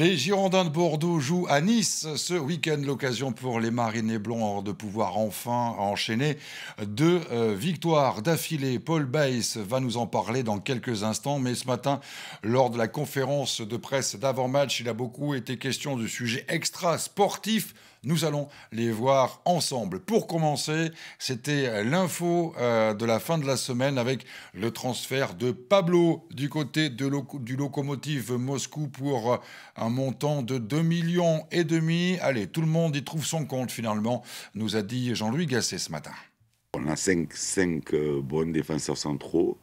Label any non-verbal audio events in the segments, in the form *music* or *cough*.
Les Girondins de Bordeaux jouent à Nice ce week-end. L'occasion pour les Marinés Blancs de pouvoir enfin enchaîner deux euh, victoires d'affilée. Paul Bays va nous en parler dans quelques instants. Mais ce matin, lors de la conférence de presse d'avant-match, il a beaucoup été question du sujet extra sportif nous allons les voir ensemble. Pour commencer, c'était l'info euh, de la fin de la semaine avec le transfert de Pablo du côté de du locomotive Moscou pour euh, un montant de 2 millions et demi. Allez, tout le monde y trouve son compte finalement, nous a dit Jean-Louis Gasset ce matin. On a 5 cinq, cinq euh, bons défenseurs centraux.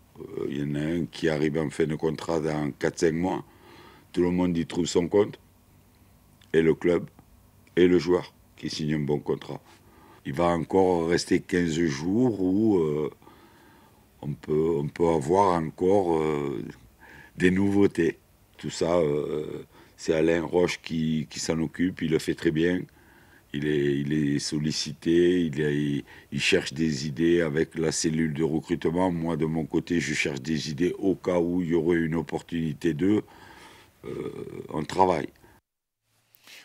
Il y en a un qui arrive en fin de contrat dans 4-5 mois. Tout le monde y trouve son compte. Et le club et le joueur qui signe un bon contrat. Il va encore rester 15 jours où euh, on, peut, peut avoir encore euh, des nouveautés. Tout ça, euh, c'est Alain Roche qui, s'en occupe, il le fait très bien. Il est, il est sollicité, il, il cherche des idées avec la cellule de recrutement. Moi, de mon côté, je cherche des idées au cas où il y aurait une opportunité d'eux. on travaille.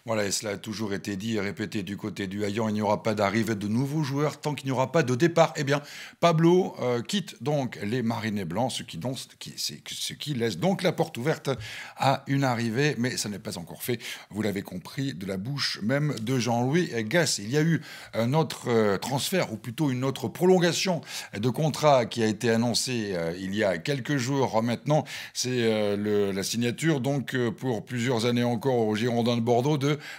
Voilà, et cela a toujours été dit et répété du côté du Hayan, il n'y aura pas d'arrivée de nouveaux joueurs tant qu'il n'y aura pas de départ. Eh bien, Pablo euh, quitte donc les Marinés Blancs, ce qui, laisse donc la porte ouverte à une arrivée, mais ça n'est pas encore fait, vous l'avez compris, de la bouche même de Jean-Louis Gass. Il y a eu un autre euh, transfert, ou plutôt une autre prolongation de contrat qui a été annoncée euh, il y a quelques jours maintenant. C'est la signature donc pour plusieurs années encore au Girondin de Bordeaux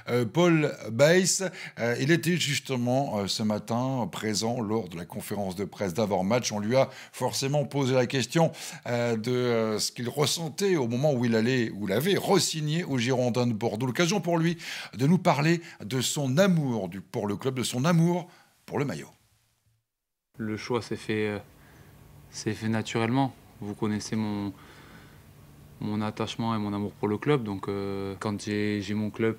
euh, Paul Bass. Euh, il était justement euh, ce matin présent lors de la conférence de presse d'avant-match. On lui a forcément posé la question de ce qu'il ressentait au moment où il allait, ou l'avait re-signé au Girondin de Bordeaux. L'occasion pour lui de nous parler de son amour pour le club, de son amour pour le maillot. Le choix s'est fait, fait naturellement. Vous connaissez mon, mon attachement et mon amour pour le club. Donc euh, quand j'ai mon club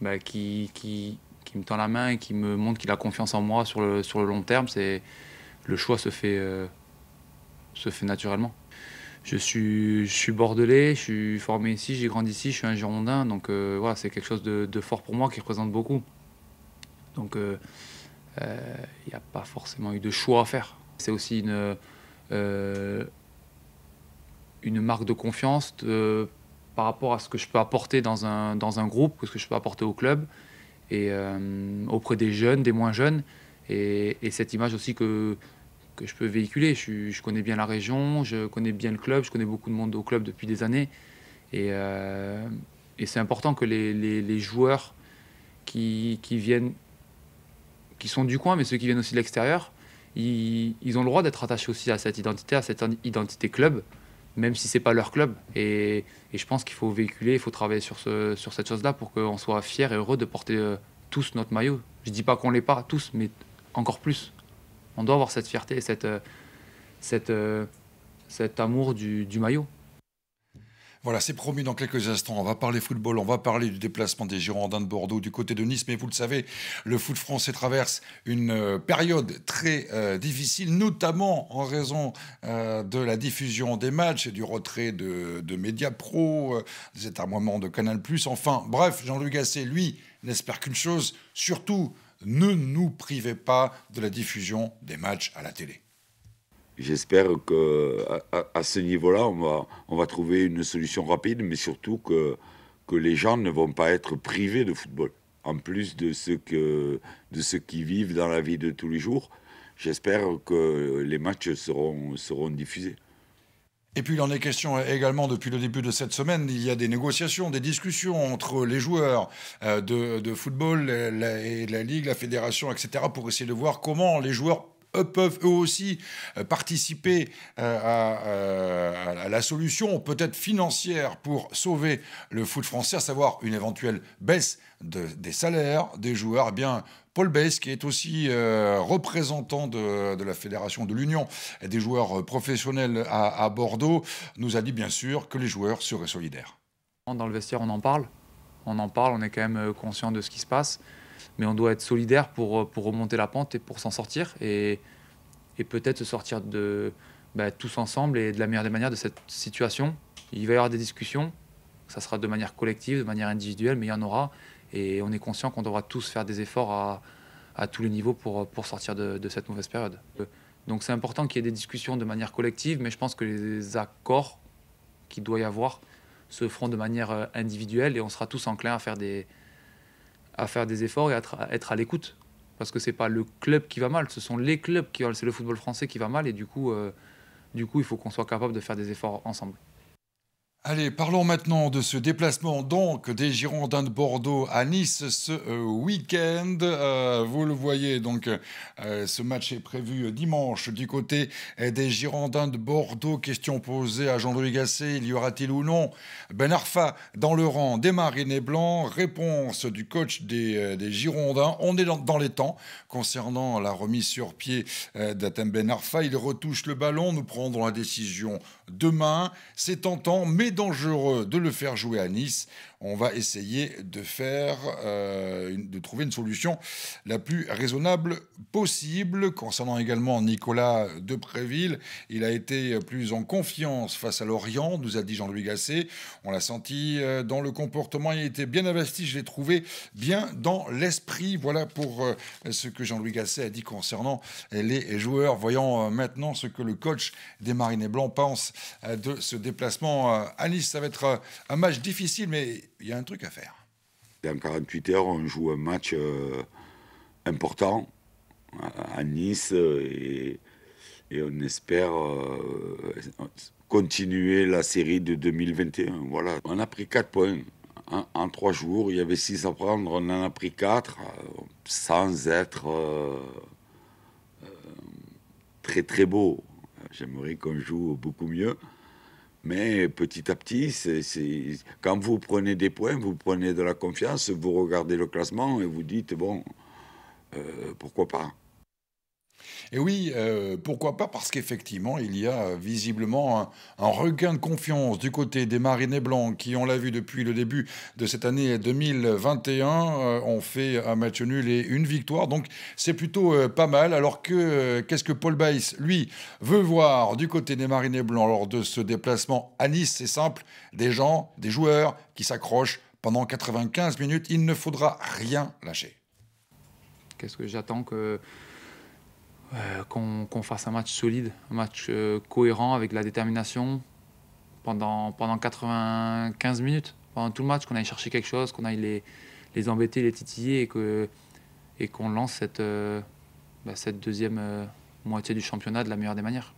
bah, qui, qui, me tend la main et qui me montre qu'il a confiance en moi sur le, sur le long terme, le choix se fait, euh, se fait naturellement. Je suis, je suis bordelais, je suis formé ici, j'ai grandi ici, je suis un Girondin, donc euh, voilà, c'est quelque chose de, de, fort pour moi qui représente beaucoup. Donc il n'y a pas forcément eu de choix à faire. C'est aussi une, une marque de confiance par rapport à ce que je peux apporter dans un, dans un groupe, ce que je peux apporter au club et euh, auprès des jeunes, des moins jeunes. Et, cette image aussi que, je peux véhiculer. Je, connais bien la région, je connais bien le club, je connais beaucoup de monde au club depuis des années. Et, euh, c'est important que les, joueurs qui, viennent, qui sont du coin, mais ceux qui viennent aussi de l'extérieur, ils ont le droit d'être attachés aussi à cette identité, à cette identité club même si c'est pas leur club. Et, je pense qu'il faut véhiculer, il faut travailler sur, cette chose-là pour qu'on soit fiers et heureux de porter euh, tous notre maillot. Je ne dis pas qu'on ne l'est pas tous, mais encore plus. On doit avoir cette fierté cette, euh, euh, cet amour du maillot. Voilà, c'est promis dans quelques instants. On va parler football, on va parler du déplacement des Girondins de Bordeaux du côté de Nice. Mais vous le savez, le foot français traverse une euh, période très euh, difficile, notamment en raison euh, de la diffusion des matchs et du retrait de, de médias pro, euh, des de Canal+. Enfin, bref, jean luc Gasset, lui, n'espère qu'une chose, surtout ne nous privez pas de la diffusion des matchs à la télé j'espère qu'à à, ce niveau-là, on va, on va trouver une solution rapide, mais surtout que, que les gens ne vont pas être privés de football, en plus de ceux, que, de ceux qui vivent dans la vie de tous les jours. J'espère que les matchs seront, seront diffusés. Et puis il en est question également depuis le début de cette semaine, il y a des négociations, des discussions entre les joueurs euh, de, de football et la Ligue, la Fédération, etc., pour essayer de voir comment les joueurs peuvent eux aussi euh, participer euh, euh, à, la solution, peut-être financière, pour sauver le foot français, à savoir une éventuelle baisse des salaires des joueurs. Eh bien, Paul Bess, qui est aussi représentant de, la Fédération de l'Union des joueurs professionnels à, à, Bordeaux, nous a dit bien sûr que les joueurs seraient solidaires. Dans le vestiaire, on en parle. On en parle, on est quand même conscient de ce qui se passe mais on doit être solidaire pour, euh, pour remonter la pente et pour s'en sortir et, et peut-être se sortir de bah, tous ensemble et de la meilleure des manières de cette situation. Il va y avoir des discussions, ça sera de manière collective, de manière individuelle, mais il y en aura et on est conscient qu'on devra tous faire des efforts à, à tous les niveaux pour, euh, pour sortir de, de cette mauvaise période. Donc c'est important qu'il y ait des discussions de manière collective, mais je pense que les accords qu'il doit y avoir se feront de manière euh, individuelle et on sera tous enclins à faire des, à faire des efforts et à être à l'écoute. Parce que ce n'est pas le club qui va mal, ce sont les clubs qui c'est le football français qui va mal et du coup, euh, du coup il faut qu'on soit capable de faire des efforts ensemble. Allez, parlons maintenant de ce déplacement donc des Girondins de Bordeaux à Nice ce euh, week-end. Euh, vous le voyez donc, euh, ce match est prévu dimanche du côté des Girondins de Bordeaux. Question posée à Jean-Louis Gasset, il y aura-t-il ou non Ben Arfa dans le rang des et Blancs Réponse du coach des, des Girondins. On est dans, les temps concernant la remise sur pied d'Atem Ben Arfa. Il retouche le ballon. Nous prendrons la décision demain. C'est tentant, mais dangereux de le faire jouer à Nice on va essayer de faire, euh, de trouver une solution la plus raisonnable possible. Concernant également Nicolas Depréville, il a été plus en confiance face à Lorient, nous a dit Jean-Louis Gasset. On l'a senti euh, dans le comportement, il était bien investi, je l'ai trouvé bien dans l'esprit. Voilà pour euh, ce que Jean-Louis Gasset a dit concernant les joueurs. Voyons maintenant ce que le coach des Marinés Blancs pense de ce déplacement à Nice. Ça va être un match difficile, mais il y a un truc à faire. Dans 48 heures, on joue un match euh, important à, Nice euh, et, on espère euh, continuer la série de 2021. Voilà. On a pris 4 points. Hein, en, trois 3 jours, il y avait 6 à prendre, on en a pris 4 sans être très très beau. J'aimerais qu'on joue beaucoup mieux. Mais petit à petit, quand vous prenez des points, vous prenez de la confiance, vous regardez le classement et vous dites, bon, euh, pourquoi pas et oui, euh, pourquoi pas Parce qu'effectivement, il y a euh, visiblement un, regain de confiance du côté des marinés blancs qui, on l'a vu depuis le début de cette année 2021, euh, ont fait un match nul et une victoire. Donc c'est plutôt pas mal. Alors que qu'est-ce que Paul Baïs, lui, veut voir du côté des marinés blancs lors de ce déplacement à Nice C'est simple, des gens, des joueurs qui s'accrochent pendant 95 minutes. Il ne faudra rien lâcher. Qu'est-ce que j'attends que euh, qu'on fasse un match solide, un match euh, cohérent avec la détermination pendant, pendant 95 minutes, pendant tout le match, qu'on aille chercher quelque chose, qu'on aille les, les, embêter, les titiller et qu'on et qu'on lance cette, euh, bah, cette deuxième moitié du championnat de la meilleure des manières.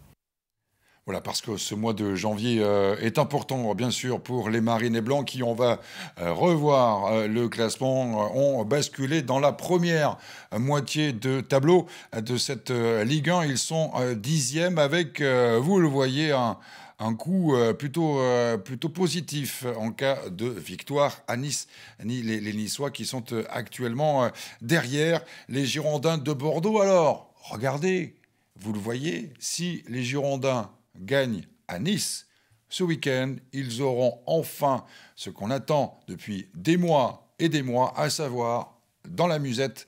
Voilà, parce que ce mois de janvier euh, est important, bien sûr, pour les Marines et Blancs qui, on va euh, revoir euh, le classement, ont basculé dans la première moitié de tableau de cette Ligue 1. Ils sont dixièmes avec, vous le voyez, un, un coup plutôt, plutôt positif en cas de victoire à Nice. Les, les Niçois qui sont actuellement derrière les Girondins de Bordeaux. Alors, regardez, vous le voyez, si les Girondins gagne à Nice. Ce week-end, ils auront enfin ce qu'on attend depuis des mois et des mois, à savoir, dans la musette,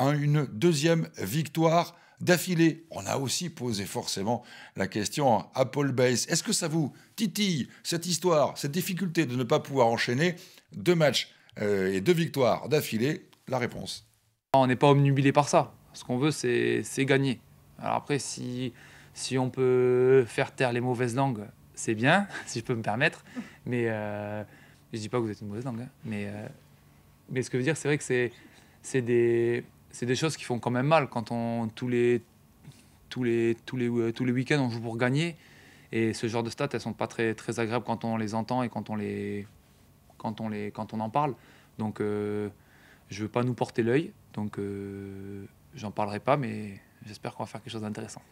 une deuxième victoire d'affilée. On a aussi posé forcément la question à Paul base Est-ce que ça vous titille cette histoire, cette difficulté de ne pas pouvoir enchaîner deux matchs euh, et deux victoires d'affilée La réponse. On n'est pas omnubilé par ça. Ce qu'on veut, c'est gagner. après, si si on peut faire taire les mauvaises langues, c'est bien, *laughs* si je peux me permettre. Mais je euh, je dis pas que vous êtes une mauvaise langue. Hein, euh, mais, ce que je veux dire, c'est vrai que c'est, des, choses qui font quand même mal quand tous les, week-ends, on joue pour gagner. Et ce genre de stats, elles ne sont pas très, agréables quand on les entend et quand on, en parle. Donc, je euh, je veux pas nous porter l'œil. Donc, j'en parlerai pas, mais j'espère qu'on va faire quelque chose d'intéressant.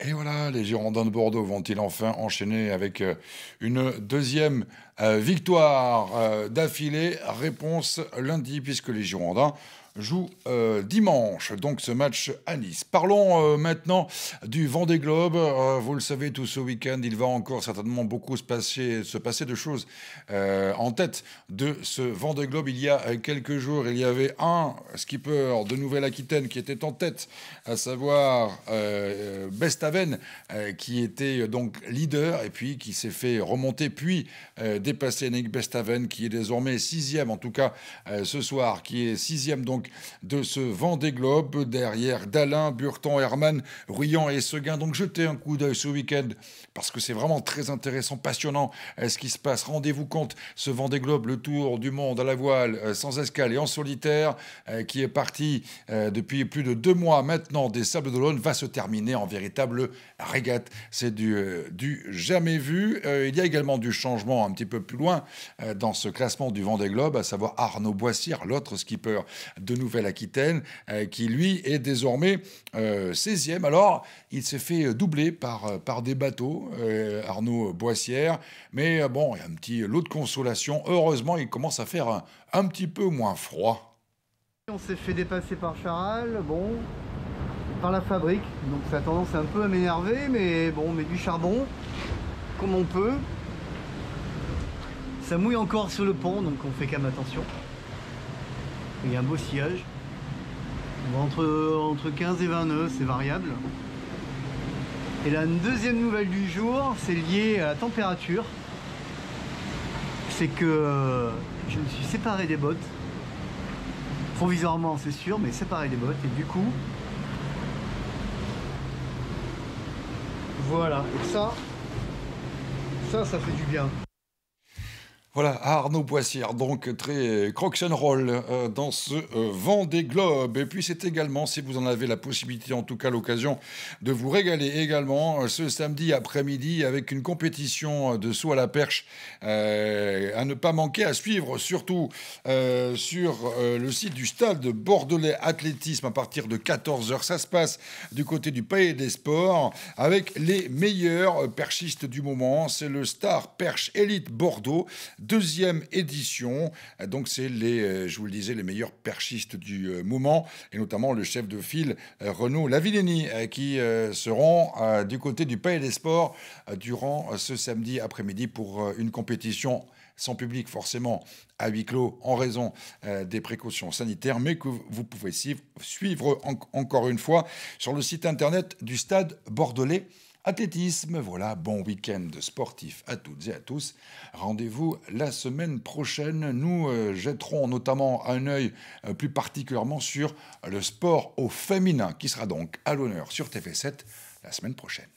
Et voilà, les Girondins de Bordeaux vont-ils enfin enchaîner avec euh, une deuxième euh, victoire euh, d'affilée Réponse lundi, puisque les Girondins joue euh, dimanche, donc ce match à Nice. Parlons euh, maintenant du Vendée Globe. Euh, vous le savez, tout ce week-end, il va encore certainement beaucoup se passer, se passer de choses en tête de ce Vendée Globe. Il y a quelques jours, il y avait un skipper de Nouvelle-Aquitaine qui était en tête, à savoir Bestaven, qui était donc leader et puis qui s'est fait remonter, puis dépasser Nick Bestaven, qui est désormais sixième, en tout cas ce soir, qui est sixième donc de ce Vendée Globe derrière Dalin, Burton, Herman, Ruyant et Seguin. Donc jetez un coup d'œil ce week-end parce que c'est vraiment très intéressant, passionnant euh, ce qui se passe. Rendez-vous compte, ce Vendée Globe, le tour du monde à la voile, euh, sans escale et en solitaire, euh, qui est parti depuis plus de deux mois maintenant des Sables d'Olonne, va se terminer en véritable régate. C'est du, du jamais vu. Il y a également du changement un petit peu plus loin dans ce classement du Vendée Globe, à savoir Arnaud Boissière, l'autre skipper de Nouvelle-Aquitaine, euh, qui lui est désormais 16e. Euh, Alors, il s'est fait euh, doubler par, par des bateaux, Arnaud Boissière. Mais bon, il y a un petit lot de consolation. Heureusement, il commence à faire un, petit peu moins froid. On s'est fait dépasser par Charal, bon, par la fabrique, donc ça a tendance un peu à m'énerver, mais bon, on met du charbon, comme on peut. Ça mouille encore sur le pont, donc on fait quand même attention. Il y a un beau sillage. Entre, entre 15 et 20 nœuds, c'est variable. Et la deuxième nouvelle du jour, c'est lié à la température. C'est que euh, je me suis séparé des bottes. Provisoirement, c'est sûr, mais séparé des bottes. Et du coup, voilà. Et ça, ça, ça fait du bien. Voilà, Arnaud Boissière, donc très crocs and roll dans ce euh, vent des globes. Et puis c'est également, si vous en avez la possibilité, en tout cas l'occasion, de vous régaler également euh, ce samedi après-midi avec une compétition euh, de saut à la perche à ne pas manquer, à suivre surtout sur le site du stade Bordelais Athlétisme à partir de 14h. Ça se passe du côté du Palais des Sports avec les meilleurs perchistes du moment. C'est le Star Perche Elite Bordeaux deuxième édition. Donc c'est les, euh, je vous le disais, les meilleurs perchistes du euh, moment, et notamment le chef de file euh, Renaud Lavilleni, qui seront du côté du Palais des Sports durant ce samedi après-midi pour une compétition sans public forcément à huis clos en raison des précautions sanitaires, mais que vous pouvez suivre, encore une fois sur le site internet du Stade Bordelais Athlétisme, voilà, bon week-end sportif à toutes et à tous. Rendez-vous la semaine prochaine. Nous euh, jetterons notamment un œil euh, plus particulièrement sur le sport au féminin qui sera donc à l'honneur sur TV7 la semaine prochaine.